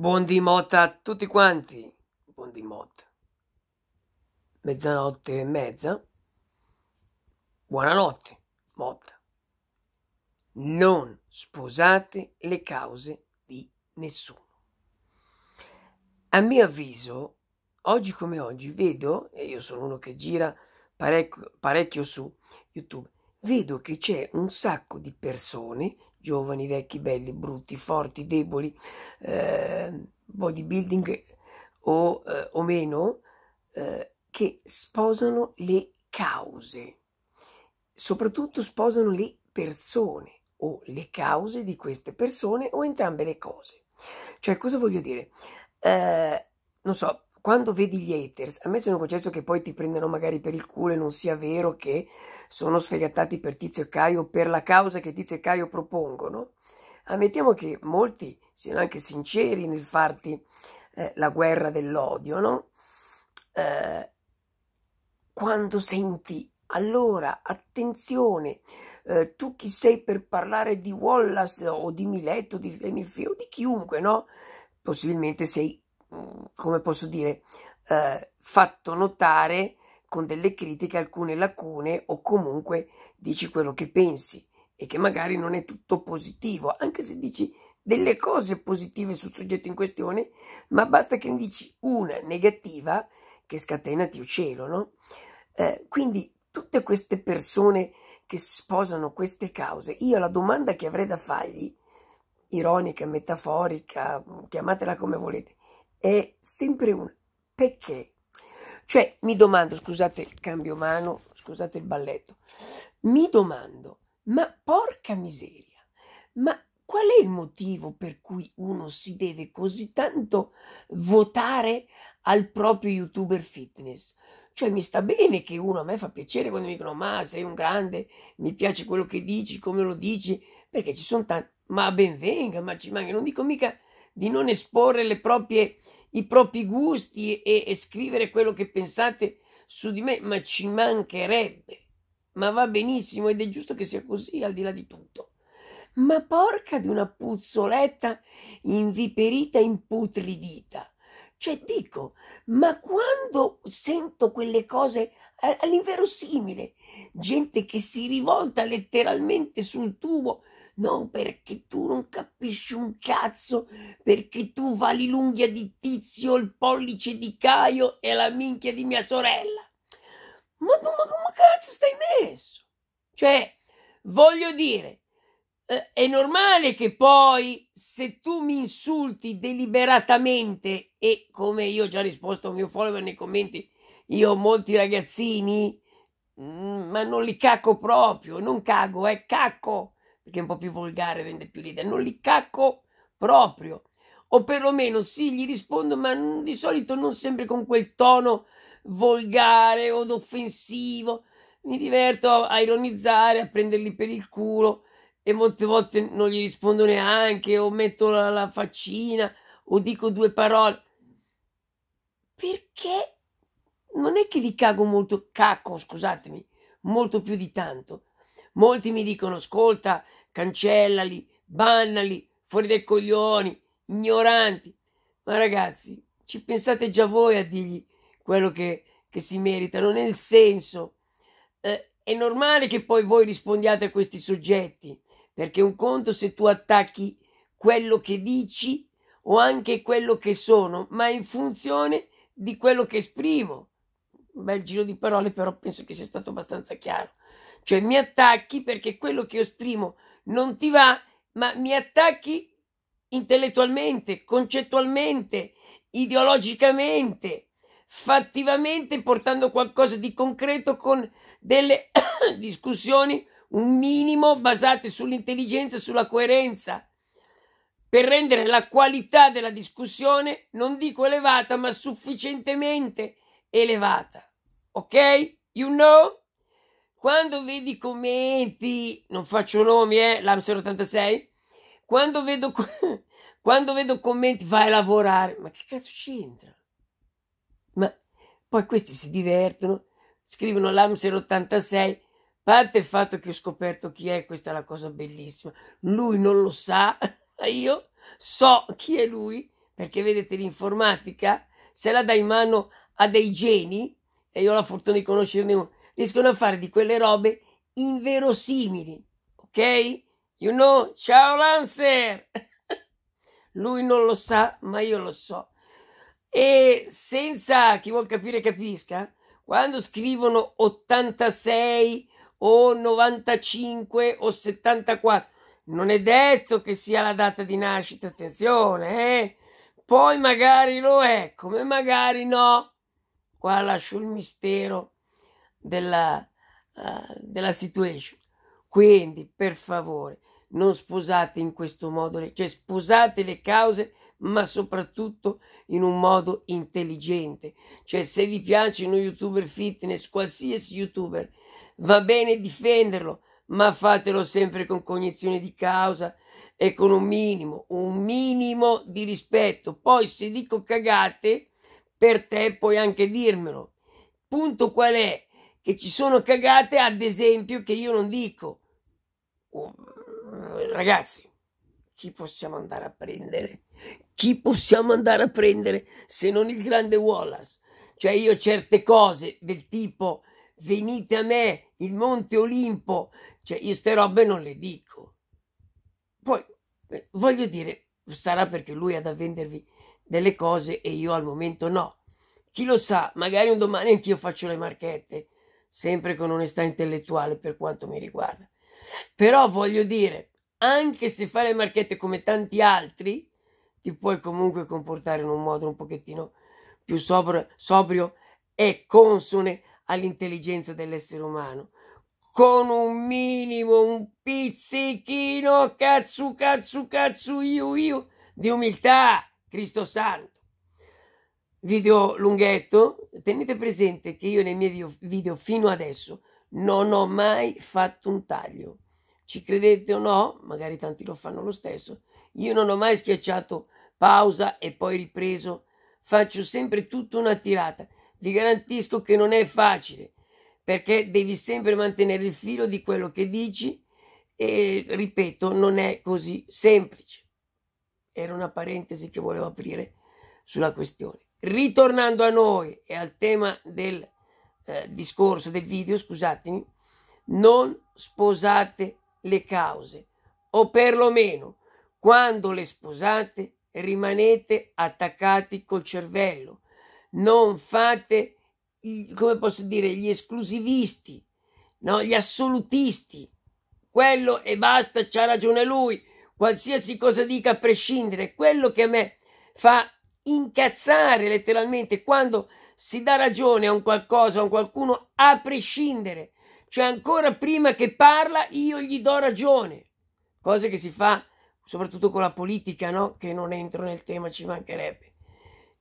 Buon di motta a tutti quanti. Buon di motta. Mezzanotte e mezza. Buonanotte, motta. Non sposate le cause di nessuno. A mio avviso, oggi come oggi, vedo, e io sono uno che gira parecchio, parecchio su YouTube, vedo che c'è un sacco di persone, giovani, vecchi, belli, brutti, forti, deboli, eh, bodybuilding o, eh, o meno, eh, che sposano le cause, soprattutto sposano le persone o le cause di queste persone o entrambe le cose. Cioè, cosa voglio dire? Eh, non so, quando vedi gli haters, a me sono concesso che poi ti prendano magari per il culo e non sia vero che sono sfegattati per Tizio e Caio per la causa che Tizio e Caio propongono, ammettiamo che molti siano anche sinceri nel farti eh, la guerra dell'odio, no? Eh, quando senti allora attenzione, eh, tu chi sei per parlare di Wallace o di Mileto, di Femifeo, di chiunque, no? Possibilmente sei Mm, come posso dire, eh, fatto notare con delle critiche alcune lacune o comunque dici quello che pensi e che magari non è tutto positivo, anche se dici delle cose positive sul soggetto in questione, ma basta che ne dici una negativa che scatena Dio cielo, no? Eh, quindi tutte queste persone che sposano queste cause, io la domanda che avrei da fargli, ironica, metaforica, mm, chiamatela come volete, è sempre una. Perché? Cioè, mi domando, scusate il cambio mano, scusate il balletto, mi domando, ma porca miseria, ma qual è il motivo per cui uno si deve così tanto votare al proprio youtuber fitness? Cioè mi sta bene che uno a me fa piacere quando mi dicono ma sei un grande, mi piace quello che dici, come lo dici, perché ci sono tanti, ma benvenga, ma ci manca, non dico mica di non esporre le proprie i propri gusti e, e scrivere quello che pensate su di me, ma ci mancherebbe. Ma va benissimo ed è giusto che sia così al di là di tutto. Ma porca di una puzzoletta inviperita, imputridita. Cioè dico, ma quando sento quelle cose all'inverosimile, gente che si rivolta letteralmente sul tubo No, perché tu non capisci un cazzo, perché tu vali l'unghia di Tizio, il pollice di Caio e la minchia di mia sorella. Ma, ma come cazzo stai messo? Cioè, voglio dire, eh, è normale che poi se tu mi insulti deliberatamente e come io ho già risposto a un mio follower nei commenti, io ho molti ragazzini, mh, mm, ma non li cacco proprio, non cago, è eh, cacco perché è un po' più volgare, rende più ridere, non li cacco proprio, o perlomeno sì, gli rispondo, ma di solito non sempre con quel tono volgare o offensivo, mi diverto a ironizzare, a prenderli per il culo e molte volte non gli rispondo neanche o metto la, la faccina o dico due parole perché non è che li cago molto, cacco, scusatemi, molto più di tanto. Molti mi dicono, ascolta, cancellali, bannali, fuori dai coglioni, ignoranti. Ma ragazzi, ci pensate già voi a dirgli quello che, che si merita, non è il senso. Eh, è normale che poi voi rispondiate a questi soggetti, perché un conto se tu attacchi quello che dici o anche quello che sono, ma in funzione di quello che esprimo. Un bel giro di parole, però penso che sia stato abbastanza chiaro. Cioè mi attacchi perché quello che io esprimo non ti va, ma mi attacchi intellettualmente, concettualmente, ideologicamente, fattivamente, portando qualcosa di concreto con delle discussioni un minimo basate sull'intelligenza sulla coerenza per rendere la qualità della discussione non dico elevata ma sufficientemente elevata. Ok? You know? Quando vedi commenti, non faccio nomi, eh, l'Amser86, quando vedo, quando vedo commenti vai a lavorare, ma che cazzo c'entra? Ma poi questi si divertono, scrivono l'Amser86, parte il fatto che ho scoperto chi è, questa è la cosa bellissima, lui non lo sa, ma io so chi è lui, perché vedete l'informatica se la dai in mano a dei geni, e io ho la fortuna di conoscerne uno, riescono a fare di quelle robe inverosimili. Ok? You know, ciao Lancer! Lui non lo sa, ma io lo so. E senza chi vuol capire capisca, quando scrivono 86 o 95 o 74, non è detto che sia la data di nascita, attenzione, eh? Poi magari lo è, come magari no. Qua lascio il mistero della, uh, della situation. Quindi, per favore, non sposate in questo modo, cioè sposate le cause, ma soprattutto in un modo intelligente. Cioè, se vi piace uno youtuber fitness, qualsiasi youtuber, va bene difenderlo, ma fatelo sempre con cognizione di causa e con un minimo, un minimo di rispetto. Poi se dico cagate, per te puoi anche dirmelo. Punto qual è? che ci sono cagate, ad esempio, che io non dico. Oh, ragazzi, chi possiamo andare a prendere? Chi possiamo andare a prendere se non il grande Wallace? Cioè io certe cose del tipo venite a me, il Monte Olimpo, cioè io ste robe non le dico. Poi, eh, voglio dire, sarà perché lui ha da vendervi delle cose e io al momento no. Chi lo sa, magari un domani anch'io faccio le marchette sempre con onestà intellettuale per quanto mi riguarda. Però voglio dire, anche se fai le marchette come tanti altri, ti puoi comunque comportare in un modo un pochettino più sobrio, sobrio e consone all'intelligenza dell'essere umano. Con un minimo, un pizzichino, cazzo, cazzo, cazzo, io, io, di umiltà, Cristo Santo video lunghetto, tenete presente che io nei miei video, video fino adesso non ho mai fatto un taglio. Ci credete o no? Magari tanti lo fanno lo stesso. Io non ho mai schiacciato pausa e poi ripreso. Faccio sempre tutta una tirata. Vi garantisco che non è facile perché devi sempre mantenere il filo di quello che dici e ripeto, non è così semplice. Era una parentesi che volevo aprire sulla questione. Ritornando a noi e al tema del eh, discorso, del video, scusatemi, non sposate le cause o perlomeno quando le sposate rimanete attaccati col cervello, non fate, come posso dire, gli esclusivisti, no? gli assolutisti, quello e basta, c'ha ragione lui, qualsiasi cosa dica a prescindere, quello che a me fa incazzare letteralmente quando si dà ragione a un qualcosa, a un qualcuno, a prescindere. Cioè ancora prima che parla io gli do ragione. Cosa che si fa soprattutto con la politica, no? Che non entro nel tema, ci mancherebbe.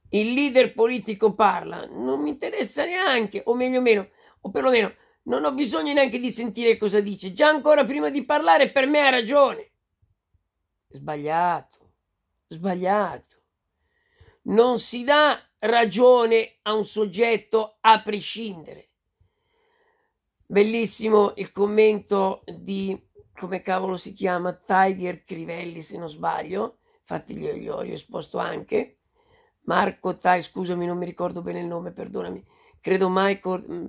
Il leader politico parla, non mi interessa neanche, o meglio meno, o perlomeno non ho bisogno neanche di sentire cosa dice. Già ancora prima di parlare per me ha ragione. Sbagliato, sbagliato non si dà ragione a un soggetto a prescindere. Bellissimo il commento di, come cavolo si chiama, Tiger Crivelli, se non sbaglio, infatti gli ho, gli ho esposto anche, Marco Tai, scusami, non mi ricordo bene il nome, perdonami, credo Michael, mm,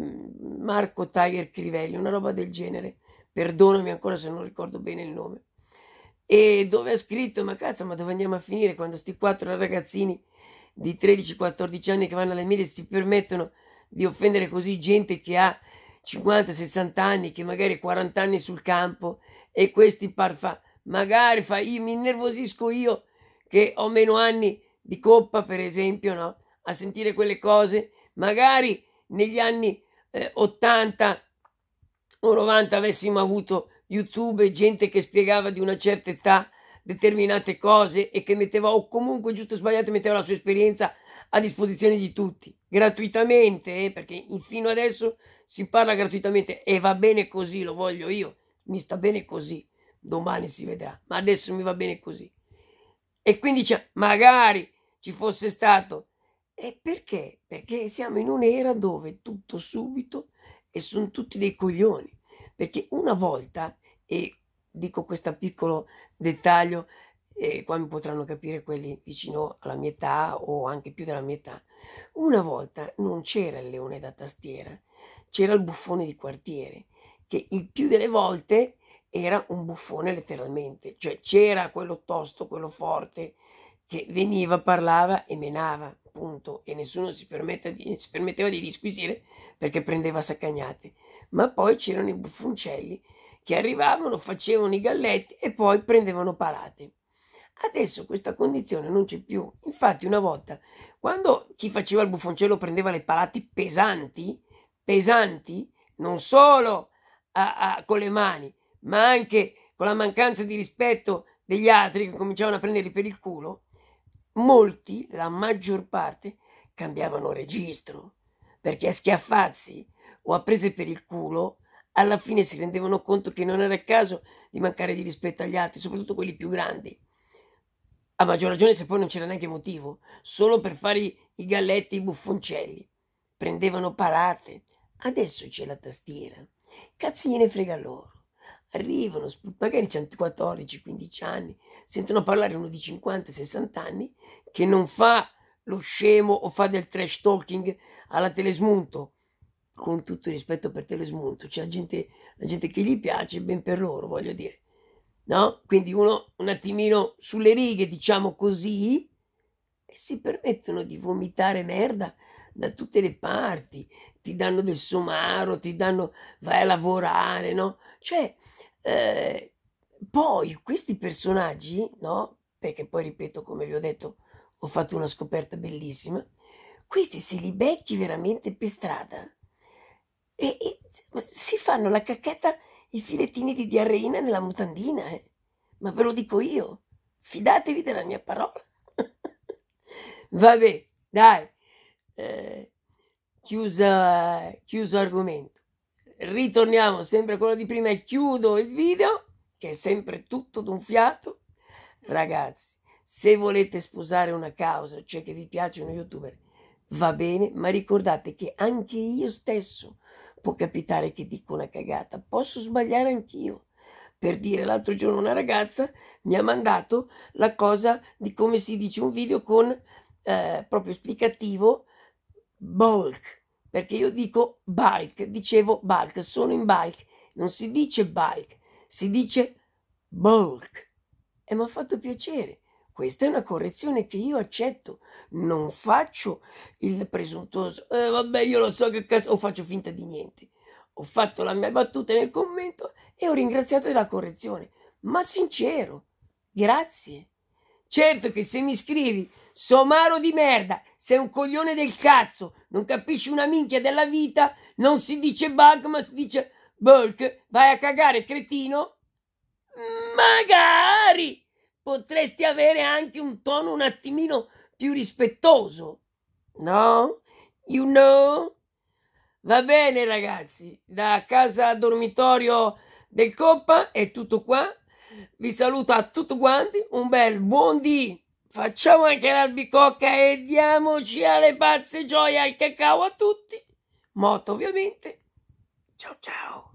mm, Marco Tiger Crivelli, una roba del genere, perdonami ancora se non ricordo bene il nome e dove ha scritto ma cazzo ma dove andiamo a finire quando sti quattro ragazzini di 13-14 anni che vanno alle mire si permettono di offendere così gente che ha 50-60 anni, che magari 40 anni sul campo e questi parfa, magari fa, io mi innervosisco io che ho meno anni di coppa per esempio, no? A sentire quelle cose, magari negli anni eh, 80 o 90 avessimo avuto YouTube, gente che spiegava di una certa età determinate cose e che metteva o comunque giusto o sbagliato metteva la sua esperienza a disposizione di tutti gratuitamente eh, perché fino adesso si parla gratuitamente e va bene così lo voglio io mi sta bene così domani si vedrà ma adesso mi va bene così e quindi magari ci fosse stato e perché perché siamo in un'era dove tutto subito e sono tutti dei coglioni perché una volta e dico questo piccolo dettaglio e qua mi potranno capire quelli vicino alla mia età o anche più della mia età. Una volta non c'era il leone da tastiera, c'era il buffone di quartiere, che il più delle volte era un buffone letteralmente, cioè c'era quello tosto, quello forte che veniva, parlava e menava punto, e nessuno si, di, si, permetteva di disquisire perché prendeva saccagnate. Ma poi c'erano i buffoncelli che arrivavano, facevano i galletti e poi prendevano palate. Adesso questa condizione non c'è più. Infatti, una volta, quando chi faceva il buffoncello prendeva le palate pesanti, pesanti, non solo a, a, con le mani, ma anche con la mancanza di rispetto degli altri che cominciavano a prenderli per il culo, molti, la maggior parte, cambiavano registro, perché a schiaffazzi o a prese per il culo alla fine si rendevano conto che non era il caso di mancare di rispetto agli altri, soprattutto quelli più grandi. A maggior ragione se poi non c'era neanche motivo, solo per fare i galletti e i buffoncelli. Prendevano palate. Adesso c'è la tastiera. Cazzo gliene frega loro arrivano, magari hanno 14-15 anni, sentono parlare uno di 50-60 anni che non fa lo scemo o fa del trash talking alla Telesmunto. Con tutto il rispetto per Telesmunto, c'è gente, la gente che gli piace, ben per loro, voglio dire. No? Quindi uno un attimino sulle righe, diciamo così, e si permettono di vomitare merda da tutte le parti, ti danno del somaro, ti danno vai a lavorare, no? Cioè, eh, poi questi personaggi, no? Perché poi ripeto, come vi ho detto, ho fatto una scoperta bellissima. Questi se li becchi veramente per strada e, e si fanno la cacchetta i filettini di diarreina nella mutandina, eh. ma ve lo dico io, fidatevi della mia parola. Vabbè, dai, eh, chiusa, chiuso argomento ritorniamo sempre a quello di prima e chiudo il video, che è sempre tutto d'un fiato. Ragazzi, se volete sposare una causa, cioè che vi piace uno youtuber, va bene, ma ricordate che anche io stesso può capitare che dico una cagata, posso sbagliare anch'io. Per dire, l'altro giorno una ragazza mi ha mandato la cosa di come si dice un video con eh, proprio esplicativo bulk perché io dico bike, dicevo bike, sono in bike, non si dice bike, si dice bulk. E mi ha fatto piacere. Questa è una correzione che io accetto, non faccio il presuntuoso, eh, vabbè io lo so che cazzo, o faccio finta di niente. Ho fatto la mia battuta nel commento e ho ringraziato della correzione, ma sincero, grazie. Certo che se mi scrivi somaro di merda, sei un coglione del cazzo, non capisci una minchia della vita, non si dice bug ma si dice bulk, vai a cagare cretino, magari potresti avere anche un tono un attimino più rispettoso, no? You know? Va bene ragazzi, da casa dormitorio del Coppa è tutto qua. Vi saluto a tutti quanti, un bel buon dì. Facciamo anche l'albicocca e diamoci alle pazze gioie al cacao a tutti. Moto ovviamente. Ciao ciao.